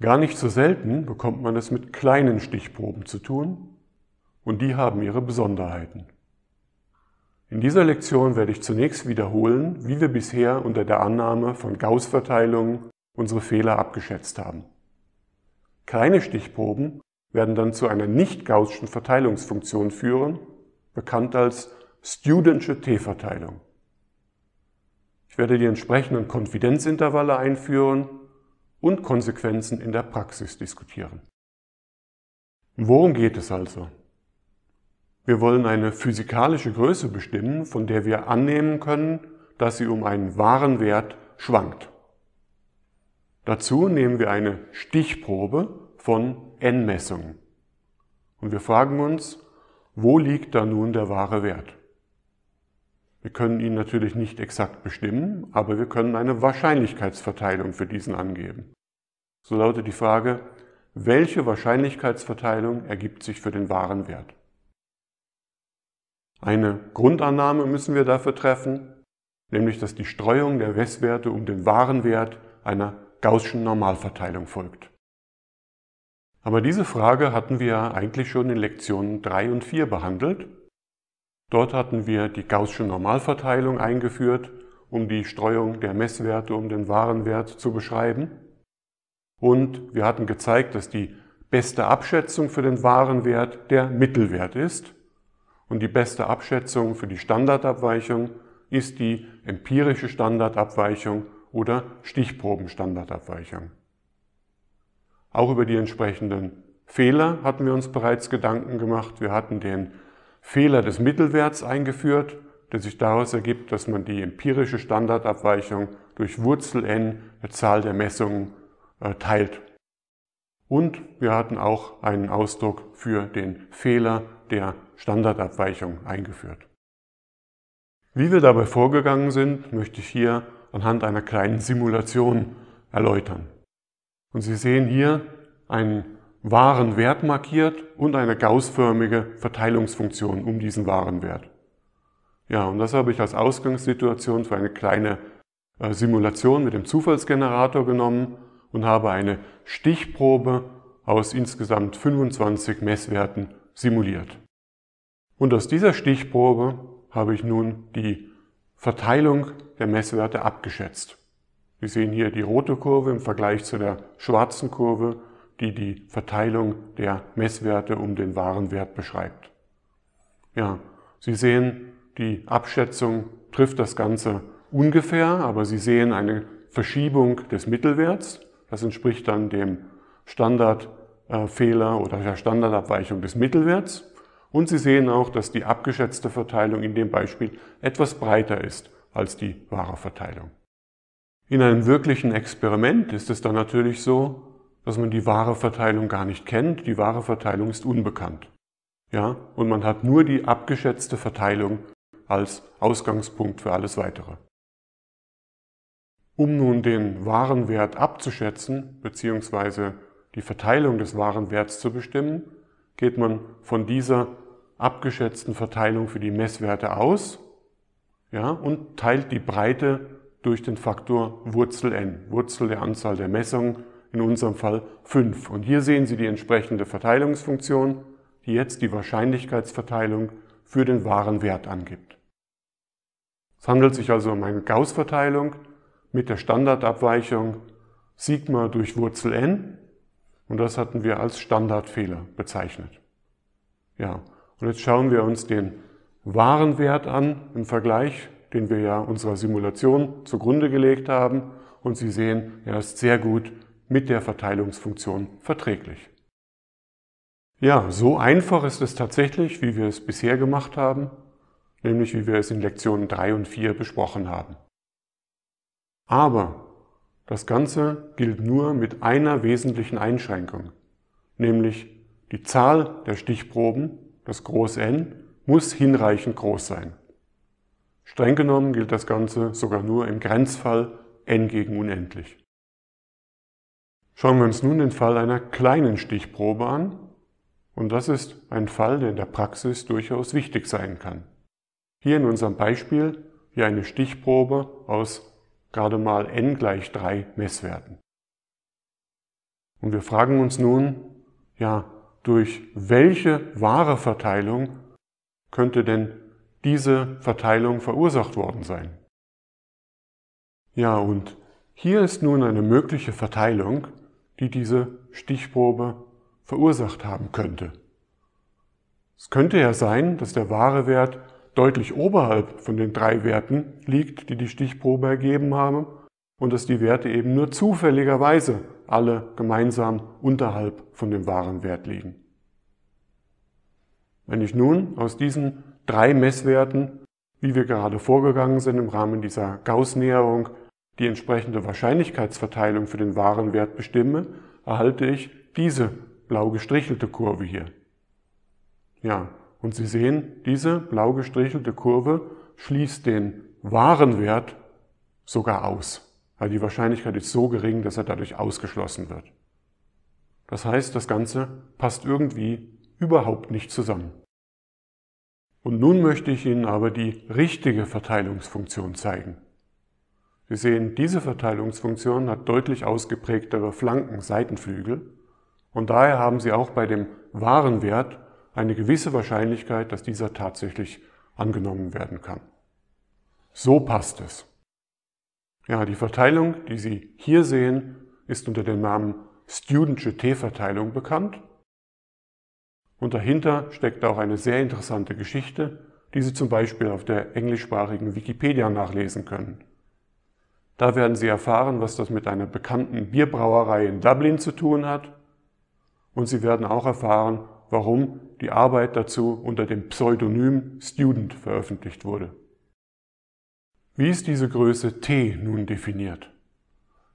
Gar nicht so selten bekommt man es mit kleinen Stichproben zu tun und die haben ihre Besonderheiten. In dieser Lektion werde ich zunächst wiederholen, wie wir bisher unter der Annahme von gauss verteilungen unsere Fehler abgeschätzt haben. Kleine Stichproben werden dann zu einer nicht gaußschen Verteilungsfunktion führen, bekannt als Studentsche T-Verteilung. Ich werde die entsprechenden Konfidenzintervalle einführen und Konsequenzen in der Praxis diskutieren. Worum geht es also? Wir wollen eine physikalische Größe bestimmen, von der wir annehmen können, dass sie um einen wahren Wert schwankt. Dazu nehmen wir eine Stichprobe von n-Messungen. Und wir fragen uns, wo liegt da nun der wahre Wert? Wir können ihn natürlich nicht exakt bestimmen, aber wir können eine Wahrscheinlichkeitsverteilung für diesen angeben. So lautet die Frage, welche Wahrscheinlichkeitsverteilung ergibt sich für den wahren Wert? Eine Grundannahme müssen wir dafür treffen, nämlich dass die Streuung der Westwerte um den wahren Wert einer Gaußschen Normalverteilung folgt. Aber diese Frage hatten wir eigentlich schon in Lektionen 3 und 4 behandelt. Dort hatten wir die Gaußsche Normalverteilung eingeführt, um die Streuung der Messwerte um den wahren Wert zu beschreiben. Und wir hatten gezeigt, dass die beste Abschätzung für den wahren Wert der Mittelwert ist und die beste Abschätzung für die Standardabweichung ist die empirische Standardabweichung oder Stichprobenstandardabweichung. Auch über die entsprechenden Fehler hatten wir uns bereits Gedanken gemacht. Wir hatten den Fehler des Mittelwerts eingeführt, der sich daraus ergibt, dass man die empirische Standardabweichung durch Wurzel n der Zahl der Messungen äh, teilt. Und wir hatten auch einen Ausdruck für den Fehler der Standardabweichung eingeführt. Wie wir dabei vorgegangen sind, möchte ich hier anhand einer kleinen Simulation erläutern. Und Sie sehen hier einen wahren Wert markiert und eine gaussförmige Verteilungsfunktion um diesen wahren Wert. Ja, und das habe ich als Ausgangssituation für eine kleine äh, Simulation mit dem Zufallsgenerator genommen und habe eine Stichprobe aus insgesamt 25 Messwerten simuliert. Und aus dieser Stichprobe habe ich nun die Verteilung der Messwerte abgeschätzt. Wir sehen hier die rote Kurve im Vergleich zu der schwarzen Kurve, die die Verteilung der Messwerte um den wahren Wert beschreibt. Ja, Sie sehen, die Abschätzung trifft das Ganze ungefähr, aber Sie sehen eine Verschiebung des Mittelwerts. Das entspricht dann dem Standardfehler äh, oder der Standardabweichung des Mittelwerts. Und Sie sehen auch, dass die abgeschätzte Verteilung in dem Beispiel etwas breiter ist als die wahre Verteilung. In einem wirklichen Experiment ist es dann natürlich so, dass man die wahre Verteilung gar nicht kennt. Die wahre Verteilung ist unbekannt. Ja, und man hat nur die abgeschätzte Verteilung als Ausgangspunkt für alles weitere. Um nun den Warenwert abzuschätzen bzw. die Verteilung des Warenwerts zu bestimmen, geht man von dieser abgeschätzten Verteilung für die Messwerte aus ja, und teilt die Breite durch den Faktor Wurzel n, Wurzel der Anzahl der Messungen, in unserem Fall 5. Und hier sehen Sie die entsprechende Verteilungsfunktion, die jetzt die Wahrscheinlichkeitsverteilung für den wahren Wert angibt. Es handelt sich also um eine gauss verteilung mit der Standardabweichung Sigma durch Wurzel n. Und das hatten wir als Standardfehler bezeichnet. Ja, und jetzt schauen wir uns den wahren Wert an im Vergleich, den wir ja unserer Simulation zugrunde gelegt haben. Und Sie sehen, er ist sehr gut mit der Verteilungsfunktion verträglich. Ja, so einfach ist es tatsächlich, wie wir es bisher gemacht haben, nämlich wie wir es in Lektionen 3 und 4 besprochen haben. Aber das Ganze gilt nur mit einer wesentlichen Einschränkung, nämlich die Zahl der Stichproben, das Groß N, muss hinreichend groß sein. Streng genommen gilt das Ganze sogar nur im Grenzfall n gegen unendlich. Schauen wir uns nun den Fall einer kleinen Stichprobe an. Und das ist ein Fall, der in der Praxis durchaus wichtig sein kann. Hier in unserem Beispiel hier eine Stichprobe aus gerade mal n gleich 3 Messwerten. Und wir fragen uns nun, ja, durch welche wahre Verteilung könnte denn diese Verteilung verursacht worden sein? Ja, und hier ist nun eine mögliche Verteilung, die diese Stichprobe verursacht haben könnte. Es könnte ja sein, dass der wahre Wert deutlich oberhalb von den drei Werten liegt, die die Stichprobe ergeben haben, und dass die Werte eben nur zufälligerweise alle gemeinsam unterhalb von dem wahren Wert liegen. Wenn ich nun aus diesen drei Messwerten, wie wir gerade vorgegangen sind im Rahmen dieser Gauss-Näherung, die entsprechende Wahrscheinlichkeitsverteilung für den wahren Wert bestimme, erhalte ich diese blau gestrichelte Kurve hier. Ja, und Sie sehen, diese blau gestrichelte Kurve schließt den wahren Wert sogar aus. Also die Wahrscheinlichkeit ist so gering, dass er dadurch ausgeschlossen wird. Das heißt, das Ganze passt irgendwie überhaupt nicht zusammen. Und nun möchte ich Ihnen aber die richtige Verteilungsfunktion zeigen. Sie sehen, diese Verteilungsfunktion hat deutlich ausgeprägtere Flanken, Seitenflügel und daher haben Sie auch bei dem wahren Wert eine gewisse Wahrscheinlichkeit, dass dieser tatsächlich angenommen werden kann. So passt es. Ja, die Verteilung, die Sie hier sehen, ist unter dem Namen Studentsche T-Verteilung bekannt. Und dahinter steckt auch eine sehr interessante Geschichte, die Sie zum Beispiel auf der englischsprachigen Wikipedia nachlesen können. Da werden Sie erfahren, was das mit einer bekannten Bierbrauerei in Dublin zu tun hat. Und Sie werden auch erfahren, warum die Arbeit dazu unter dem Pseudonym Student veröffentlicht wurde. Wie ist diese Größe t nun definiert?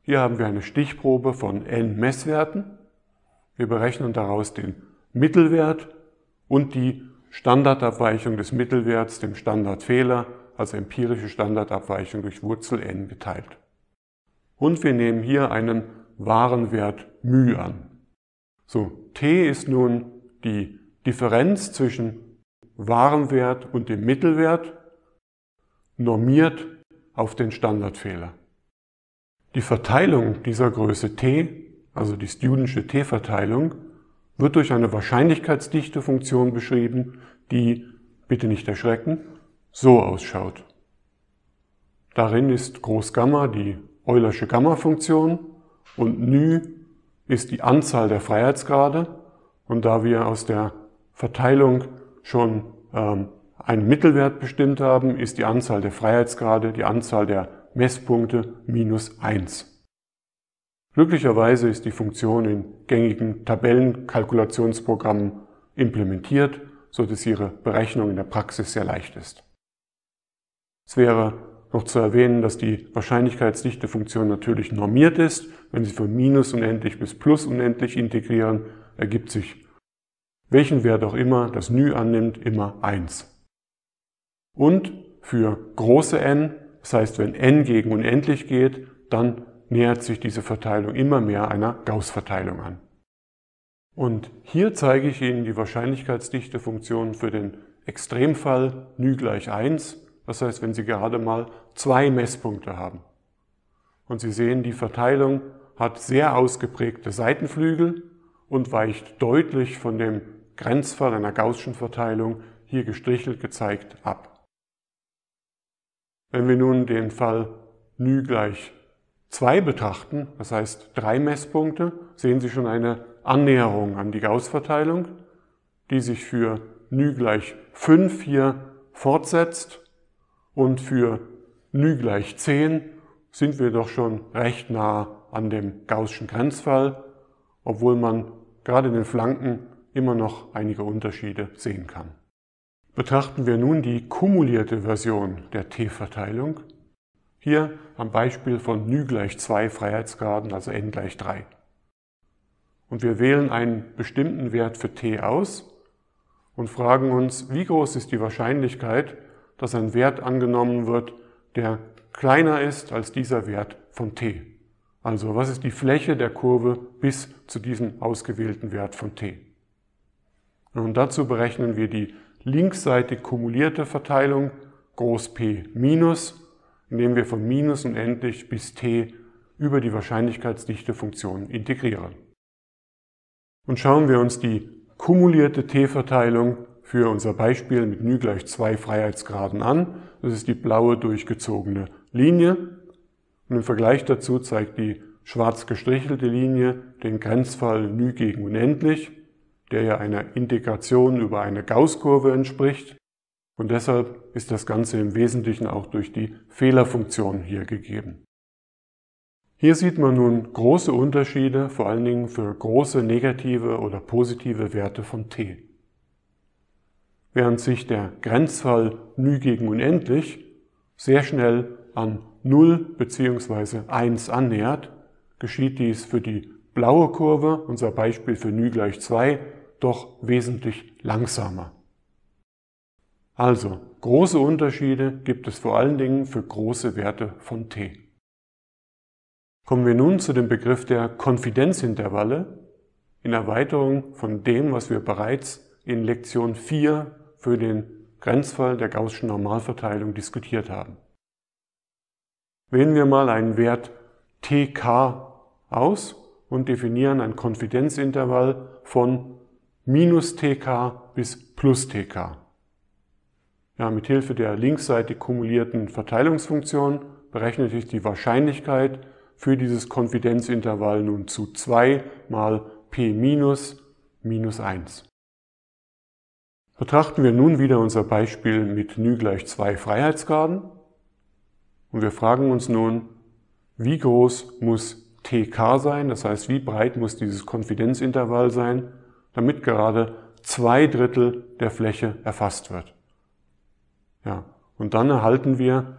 Hier haben wir eine Stichprobe von n Messwerten. Wir berechnen daraus den Mittelwert und die Standardabweichung des Mittelwerts, dem Standardfehler, also empirische Standardabweichung durch Wurzel n geteilt. Und wir nehmen hier einen wahren Wert μ an. So, t ist nun die Differenz zwischen wahrem Wert und dem Mittelwert normiert auf den Standardfehler. Die Verteilung dieser Größe t, also die studentische t-Verteilung, wird durch eine Wahrscheinlichkeitsdichtefunktion beschrieben, die, bitte nicht erschrecken, so ausschaut. Darin ist Groß Gamma die Eulersche Gamma-Funktion und Nü ist die Anzahl der Freiheitsgrade und da wir aus der Verteilung schon ähm, einen Mittelwert bestimmt haben, ist die Anzahl der Freiheitsgrade die Anzahl der Messpunkte minus 1. Glücklicherweise ist die Funktion in gängigen Tabellenkalkulationsprogrammen implementiert, so dass ihre Berechnung in der Praxis sehr leicht ist. Es wäre noch zu erwähnen, dass die Wahrscheinlichkeitsdichte-Funktion natürlich normiert ist. Wenn Sie von minus unendlich bis plus unendlich integrieren, ergibt sich welchen Wert auch immer das Nü annimmt, immer 1. Und für große n, das heißt, wenn n gegen unendlich geht, dann nähert sich diese Verteilung immer mehr einer gauss verteilung an. Und hier zeige ich Ihnen die Wahrscheinlichkeitsdichtefunktion für den Extremfall Nü gleich 1, das heißt, wenn Sie gerade mal zwei Messpunkte haben. Und Sie sehen, die Verteilung hat sehr ausgeprägte Seitenflügel und weicht deutlich von dem Grenzfall einer gaußschen Verteilung, hier gestrichelt gezeigt, ab. Wenn wir nun den Fall ν gleich 2 betrachten, das heißt drei Messpunkte, sehen Sie schon eine Annäherung an die Gaußverteilung, die sich für ν gleich 5 hier fortsetzt und für ν gleich 10 sind wir doch schon recht nah an dem gaußschen Grenzfall, obwohl man gerade in den Flanken immer noch einige Unterschiede sehen kann. Betrachten wir nun die kumulierte Version der T-Verteilung. Hier am Beispiel von ν gleich 2 Freiheitsgraden, also n gleich 3. Und wir wählen einen bestimmten Wert für t aus und fragen uns, wie groß ist die Wahrscheinlichkeit, dass ein Wert angenommen wird, der kleiner ist als dieser Wert von t. Also was ist die Fläche der Kurve bis zu diesem ausgewählten Wert von t? Und dazu berechnen wir die linksseitig kumulierte Verteilung groß P minus, indem wir von minus unendlich bis T über die wahrscheinlichkeitsdichte Funktion integrieren. Und schauen wir uns die kumulierte T-Verteilung für unser Beispiel mit μ gleich 2 Freiheitsgraden an. Das ist die blaue durchgezogene Linie. Und im Vergleich dazu zeigt die schwarz gestrichelte Linie den Grenzfall μ gegen unendlich der ja einer Integration über eine Gaußkurve entspricht. Und deshalb ist das Ganze im Wesentlichen auch durch die Fehlerfunktion hier gegeben. Hier sieht man nun große Unterschiede, vor allen Dingen für große negative oder positive Werte von t. Während sich der Grenzfall ny gegen unendlich sehr schnell an 0 bzw. 1 annähert, geschieht dies für die blaue Kurve, unser Beispiel für ny gleich 2, doch wesentlich langsamer. Also, große Unterschiede gibt es vor allen Dingen für große Werte von t. Kommen wir nun zu dem Begriff der Konfidenzintervalle in Erweiterung von dem, was wir bereits in Lektion 4 für den Grenzfall der gaußschen Normalverteilung diskutiert haben. Wählen wir mal einen Wert tk aus und definieren ein Konfidenzintervall von minus tk bis plus tk. Ja, mit Hilfe der linksseitig kumulierten Verteilungsfunktion berechnet ich die Wahrscheinlichkeit für dieses Konfidenzintervall nun zu 2 mal p minus minus 1. Betrachten wir nun wieder unser Beispiel mit nü gleich 2 Freiheitsgraden und wir fragen uns nun, wie groß muss tk sein, das heißt, wie breit muss dieses Konfidenzintervall sein, damit gerade zwei Drittel der Fläche erfasst wird. Ja, und dann erhalten wir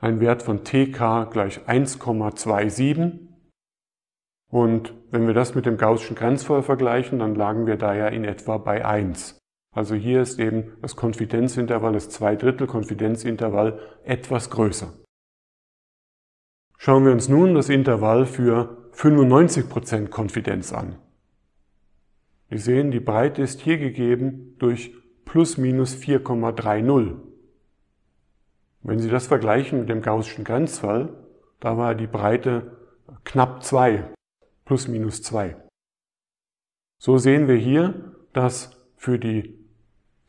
einen Wert von tk gleich 1,27. Und wenn wir das mit dem gaußschen Grenzfall vergleichen, dann lagen wir da ja in etwa bei 1. Also hier ist eben das Konfidenzintervall, das Zweidrittel-Konfidenzintervall etwas größer. Schauen wir uns nun das Intervall für 95% Konfidenz an. Wir sehen, die Breite ist hier gegeben durch plus minus 4,30. Wenn Sie das vergleichen mit dem gaußschen Grenzfall, da war die Breite knapp 2, plus minus 2. So sehen wir hier, dass für die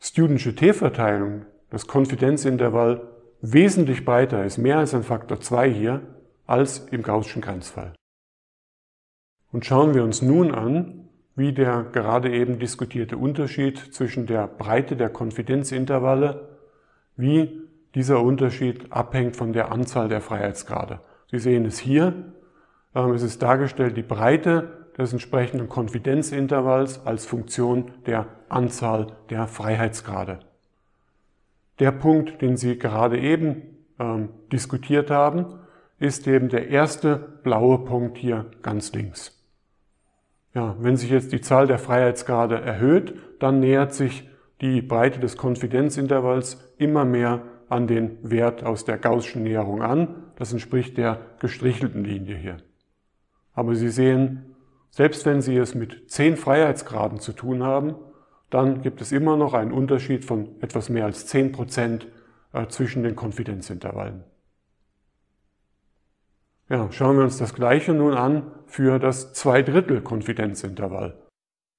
studentische T-Verteilung das Konfidenzintervall wesentlich breiter ist, mehr als ein Faktor 2 hier, als im gaußschen Grenzfall. Und schauen wir uns nun an, wie der gerade eben diskutierte Unterschied zwischen der Breite der Konfidenzintervalle, wie dieser Unterschied abhängt von der Anzahl der Freiheitsgrade. Sie sehen es hier. Ähm, es ist dargestellt die Breite des entsprechenden Konfidenzintervalls als Funktion der Anzahl der Freiheitsgrade. Der Punkt, den Sie gerade eben ähm, diskutiert haben, ist eben der erste blaue Punkt hier ganz links. Ja, wenn sich jetzt die Zahl der Freiheitsgrade erhöht, dann nähert sich die Breite des Konfidenzintervalls immer mehr an den Wert aus der Gaußschen Näherung an. Das entspricht der gestrichelten Linie hier. Aber Sie sehen, selbst wenn Sie es mit zehn Freiheitsgraden zu tun haben, dann gibt es immer noch einen Unterschied von etwas mehr als 10 Prozent äh, zwischen den Konfidenzintervallen. Ja, schauen wir uns das Gleiche nun an für das Zweidrittel-Konfidenzintervall.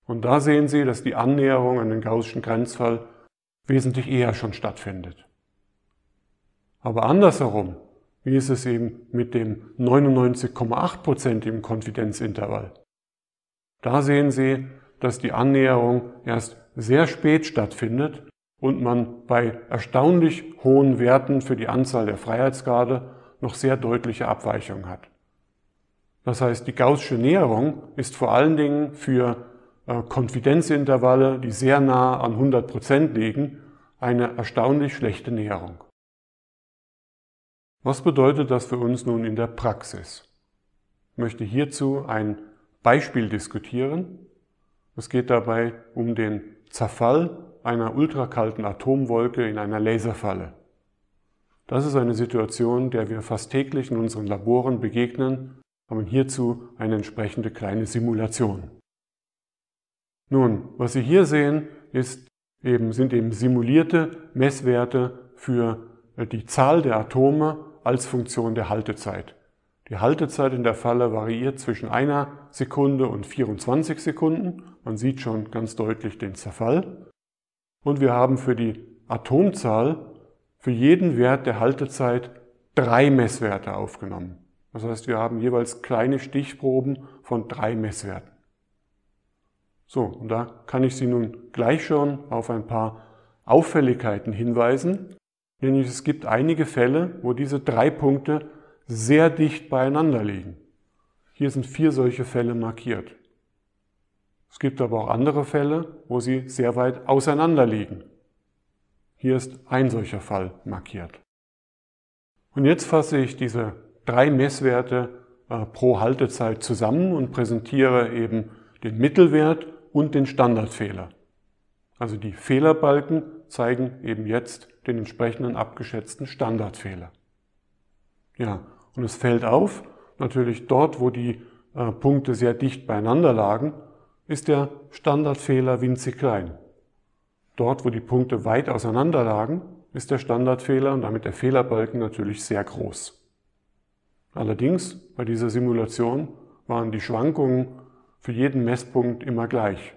Und da sehen Sie, dass die Annäherung an den gaußschen Grenzfall wesentlich eher schon stattfindet. Aber andersherum, wie ist es eben mit dem 99,8% im Konfidenzintervall? Da sehen Sie, dass die Annäherung erst sehr spät stattfindet und man bei erstaunlich hohen Werten für die Anzahl der Freiheitsgrade noch sehr deutliche Abweichungen hat. Das heißt, die gaußsche Näherung ist vor allen Dingen für äh, Konfidenzintervalle, die sehr nah an 100% Prozent liegen, eine erstaunlich schlechte Näherung. Was bedeutet das für uns nun in der Praxis? Ich möchte hierzu ein Beispiel diskutieren. Es geht dabei um den Zerfall einer ultrakalten Atomwolke in einer Laserfalle. Das ist eine Situation, der wir fast täglich in unseren Laboren begegnen, haben hierzu eine entsprechende kleine Simulation. Nun, was Sie hier sehen, ist eben, sind eben simulierte Messwerte für äh, die Zahl der Atome als Funktion der Haltezeit. Die Haltezeit in der Falle variiert zwischen einer Sekunde und 24 Sekunden. Man sieht schon ganz deutlich den Zerfall. Und wir haben für die Atomzahl für jeden Wert der Haltezeit drei Messwerte aufgenommen. Das heißt, wir haben jeweils kleine Stichproben von drei Messwerten. So, und da kann ich Sie nun gleich schon auf ein paar Auffälligkeiten hinweisen. Nämlich es gibt einige Fälle, wo diese drei Punkte sehr dicht beieinander liegen. Hier sind vier solche Fälle markiert. Es gibt aber auch andere Fälle, wo sie sehr weit auseinander liegen. Hier ist ein solcher Fall markiert. Und jetzt fasse ich diese drei Messwerte äh, pro Haltezeit zusammen und präsentiere eben den Mittelwert und den Standardfehler. Also die Fehlerbalken zeigen eben jetzt den entsprechenden abgeschätzten Standardfehler. Ja, und es fällt auf, natürlich dort, wo die äh, Punkte sehr dicht beieinander lagen, ist der Standardfehler winzig klein. Dort, wo die Punkte weit auseinander lagen, ist der Standardfehler und damit der Fehlerbalken natürlich sehr groß. Allerdings, bei dieser Simulation waren die Schwankungen für jeden Messpunkt immer gleich.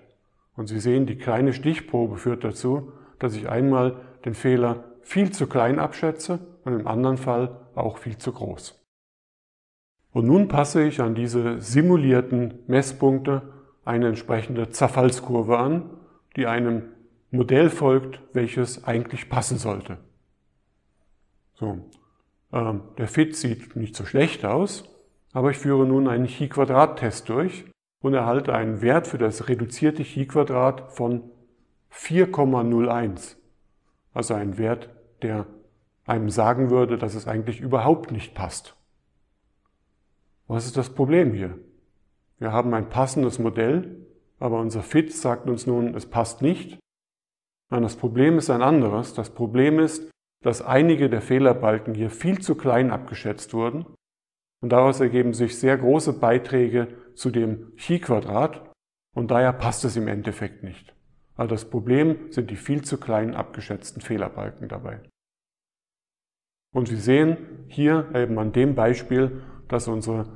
Und Sie sehen, die kleine Stichprobe führt dazu, dass ich einmal den Fehler viel zu klein abschätze und im anderen Fall auch viel zu groß. Und nun passe ich an diese simulierten Messpunkte eine entsprechende Zerfallskurve an, die einem Modell folgt, welches eigentlich passen sollte. So, ähm, der Fit sieht nicht so schlecht aus, aber ich führe nun einen Chi-Quadrat-Test durch und erhalte einen Wert für das reduzierte Chi-Quadrat von 4,01. Also einen Wert, der einem sagen würde, dass es eigentlich überhaupt nicht passt. Was ist das Problem hier? Wir haben ein passendes Modell, aber unser Fit sagt uns nun, es passt nicht Nein, das Problem ist ein anderes. Das Problem ist, dass einige der Fehlerbalken hier viel zu klein abgeschätzt wurden und daraus ergeben sich sehr große Beiträge zu dem Chi-Quadrat und daher passt es im Endeffekt nicht. Also das Problem sind die viel zu kleinen abgeschätzten Fehlerbalken dabei. Und Sie sehen hier eben an dem Beispiel, dass unsere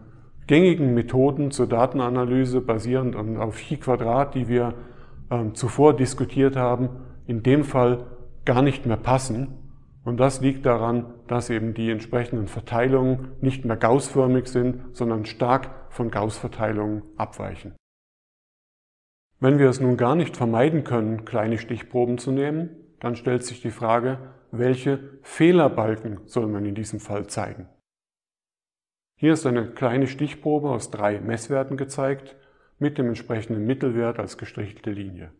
gängigen Methoden zur Datenanalyse basierend auf Chi-Quadrat, die wir ähm, zuvor diskutiert haben, in dem Fall gar nicht mehr passen. Und das liegt daran, dass eben die entsprechenden Verteilungen nicht mehr gaussförmig sind, sondern stark von Gaussverteilungen abweichen. Wenn wir es nun gar nicht vermeiden können, kleine Stichproben zu nehmen, dann stellt sich die Frage, welche Fehlerbalken soll man in diesem Fall zeigen? Hier ist eine kleine Stichprobe aus drei Messwerten gezeigt mit dem entsprechenden Mittelwert als gestrichelte Linie.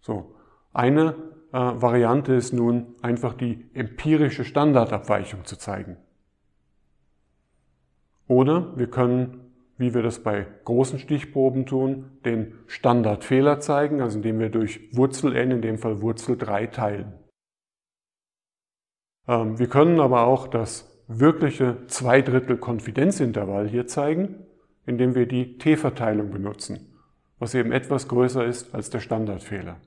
So, eine äh, Variante ist nun einfach die empirische Standardabweichung zu zeigen. Oder wir können, wie wir das bei großen Stichproben tun, den Standardfehler zeigen, also indem wir durch Wurzel n, in dem Fall Wurzel 3, teilen. Ähm, wir können aber auch das wirkliche Zweidrittel-Konfidenzintervall hier zeigen, indem wir die T-Verteilung benutzen, was eben etwas größer ist als der Standardfehler.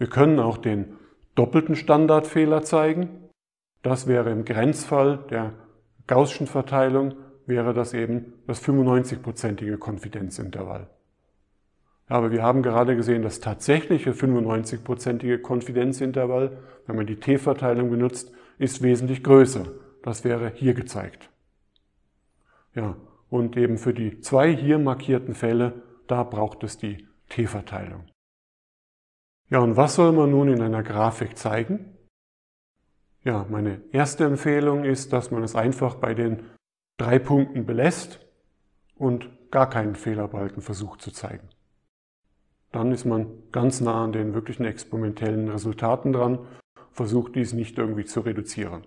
Wir können auch den doppelten Standardfehler zeigen. Das wäre im Grenzfall der Gaußschen Verteilung, wäre das eben das 95-prozentige Konfidenzintervall. Aber wir haben gerade gesehen, das tatsächliche 95-prozentige Konfidenzintervall, wenn man die T-Verteilung benutzt, ist wesentlich größer. Das wäre hier gezeigt. Ja, und eben für die zwei hier markierten Fälle, da braucht es die T-Verteilung. Ja, und was soll man nun in einer Grafik zeigen? Ja, meine erste Empfehlung ist, dass man es einfach bei den drei Punkten belässt und gar keinen Fehlerbalken versucht zu zeigen. Dann ist man ganz nah an den wirklichen experimentellen Resultaten dran, versucht dies nicht irgendwie zu reduzieren.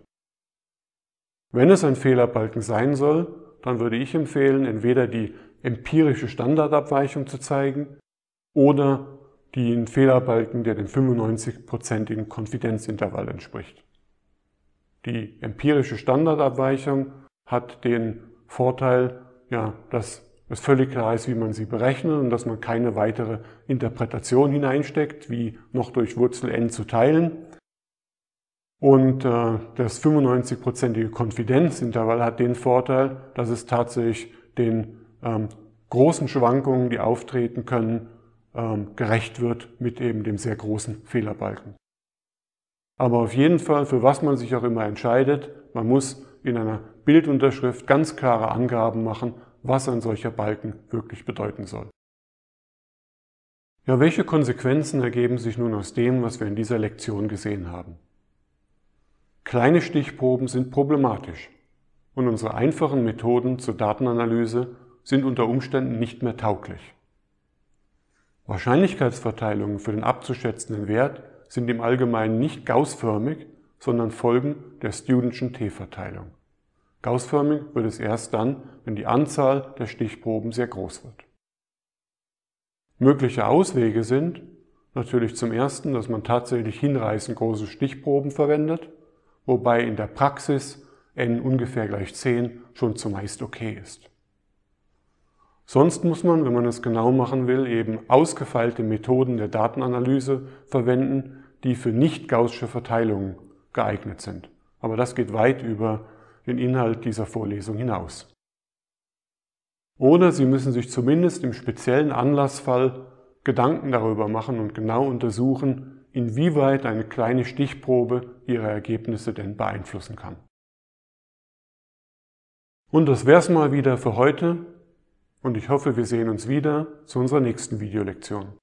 Wenn es ein Fehlerbalken sein soll, dann würde ich empfehlen, entweder die empirische Standardabweichung zu zeigen oder die einen Fehler der dem 95%igen Konfidenzintervall entspricht. Die empirische Standardabweichung hat den Vorteil, ja, dass es völlig klar ist, wie man sie berechnet und dass man keine weitere Interpretation hineinsteckt, wie noch durch Wurzel n zu teilen. Und äh, das 95-prozentige Konfidenzintervall hat den Vorteil, dass es tatsächlich den ähm, großen Schwankungen, die auftreten können, ähm, gerecht wird mit eben dem sehr großen Fehlerbalken. Aber auf jeden Fall, für was man sich auch immer entscheidet, man muss in einer Bildunterschrift ganz klare Angaben machen, was ein solcher Balken wirklich bedeuten soll. Ja, welche Konsequenzen ergeben sich nun aus dem, was wir in dieser Lektion gesehen haben? Kleine Stichproben sind problematisch und unsere einfachen Methoden zur Datenanalyse sind unter Umständen nicht mehr tauglich. Wahrscheinlichkeitsverteilungen für den abzuschätzenden Wert sind im Allgemeinen nicht gaussförmig, sondern folgen der Studentschen T-Verteilung. Gaussförmig wird es erst dann, wenn die Anzahl der Stichproben sehr groß wird. Mögliche Auswege sind natürlich zum ersten, dass man tatsächlich hinreißend große Stichproben verwendet, wobei in der Praxis n ungefähr gleich 10 schon zumeist okay ist. Sonst muss man, wenn man es genau machen will, eben ausgefeilte Methoden der Datenanalyse verwenden, die für nicht gaussische Verteilungen geeignet sind. Aber das geht weit über den Inhalt dieser Vorlesung hinaus. Oder Sie müssen sich zumindest im speziellen Anlassfall Gedanken darüber machen und genau untersuchen, inwieweit eine kleine Stichprobe Ihre Ergebnisse denn beeinflussen kann. Und das wär's mal wieder für heute und ich hoffe, wir sehen uns wieder zu unserer nächsten Videolektion.